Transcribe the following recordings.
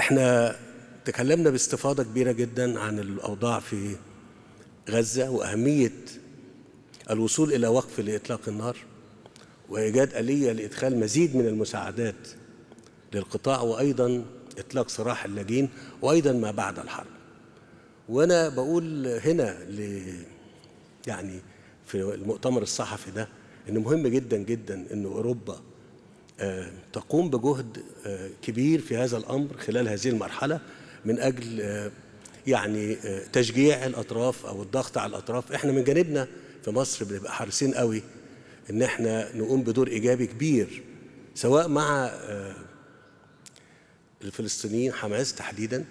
احنا تكلمنا باستفاضه كبيره جدا عن الاوضاع في غزه واهميه الوصول الى وقف لاطلاق النار وايجاد اليه لادخال مزيد من المساعدات للقطاع وايضا اطلاق سراح اللاجئين وايضا ما بعد الحرب وانا بقول هنا ل يعني في المؤتمر الصحفي ده ان مهم جدا جدا ان اوروبا آه، تقوم بجهد آه، كبير في هذا الأمر خلال هذه المرحلة من أجل آه، يعني تشجيع الأطراف أو الضغط على الأطراف إحنا من جانبنا في مصر بنبقى حريصين قوي إن إحنا نقوم بدور إيجابي كبير سواء مع الفلسطينيين حماس تحديدا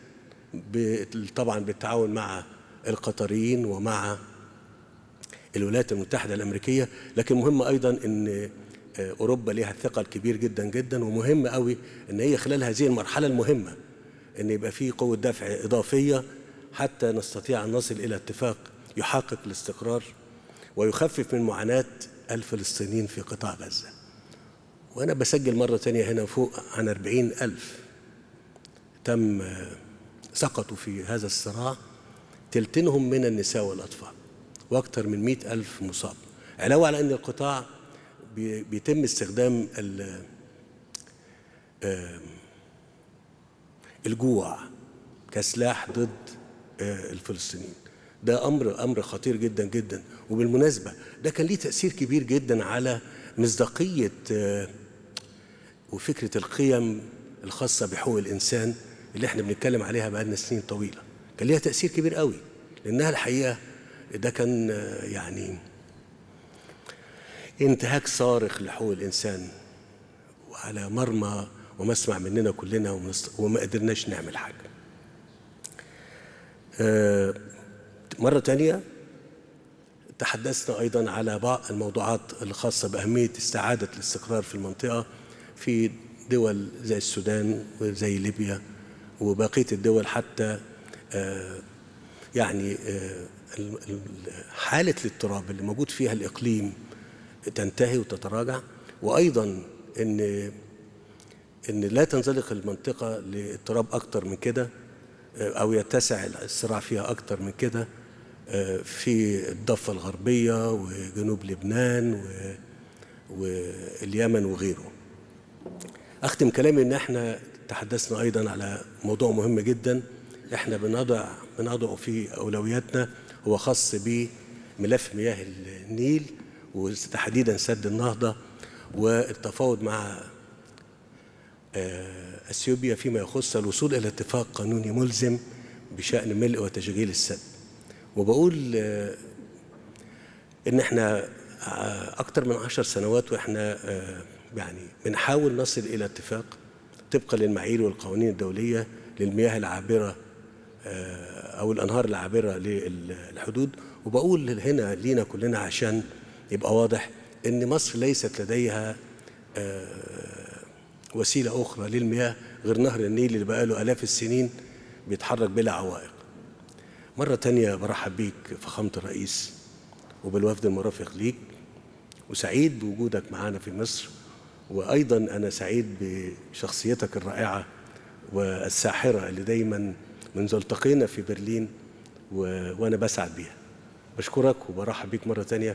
طبعا بالتعاون مع القطريين ومع الولايات المتحدة الأمريكية لكن مهم أيضا أن اوروبا ليها الثقل كبير جدا جدا ومهم قوي ان هي خلال هذه المرحله المهمه ان يبقى في قوه دفع اضافيه حتى نستطيع ان نصل الى اتفاق يحقق الاستقرار ويخفف من معاناه الفلسطينيين في قطاع غزه وانا بسجل مره ثانيه هنا فوق عن 40 الف تم آه، سقطوا في هذا الصراع تلتينهم من النساء والاطفال واكثر من 100 الف مصاب علاوه على ان القطاع بيتم استخدام الجوع كسلاح ضد آه، الفلسطينيين ده امر امر خطير جدا جدا وبالمناسبه ده كان ليه تاثير كبير جدا على مصداقيه آه، وفكره القيم الخاصه بحقوق الانسان اللي احنا بنتكلم عليها بقالنا سنين طويله كان ليها تاثير كبير قوي لانها الحقيقه ده كان آه، يعني انتهاك صارخ لحقوق الإنسان وعلى مرمى ومسمع مننا كلنا وما قدرناش نعمل حاجة آه، مرة ثانيه تحدثنا أيضا على بعض الموضوعات الخاصة بأهمية استعادة الاستقرار في المنطقة في دول زي السودان وزي ليبيا وبقية الدول حتى آه، يعني آه، حالة الاضطراب اللي موجود فيها الإقليم تنتهي وتتراجع وايضا ان ان لا تنزلق المنطقه لاضطراب اكتر من كده آه، او يتسع الصراع فيها اكتر من كده آه، في الضفه الغربيه وجنوب لبنان و واليمن وغيره اختم كلامي ان احنا تحدثنا ايضا على موضوع مهم جدا احنا بنضع بنضعه في اولوياتنا هو خاص بملف مياه النيل وتحديدا سد النهضة والتفاوض مع آه، أثيوبيا فيما يخص الوصول إلى اتفاق قانوني ملزم بشأن ملء وتشغيل السد وبقول آه، إن إحنا آه، أكتر من عشر سنوات وإحنا يعني بنحاول نصل إلى اتفاق طبقا للمعايير والقوانين الدولية للمياه العابرة أو الأنهار العابرة للحدود وبقول هنا لينا كلنا عشان يبقى واضح ان مصر ليست لديها آه، وسيله اخرى للمياه غير نهر النيل اللي بقاله الاف السنين بيتحرك بلا عوائق مرة تانية برحب بيك فخامة الرئيس وبالوفد المرافق ليك وسعيد بوجودك معانا في مصر وأيضا أنا سعيد بشخصيتك الرائعة والساحرة اللي دايما منذ التقينا في برلين و... وأنا بسعد بيها بشكرك وبرحب بيك مرة تانية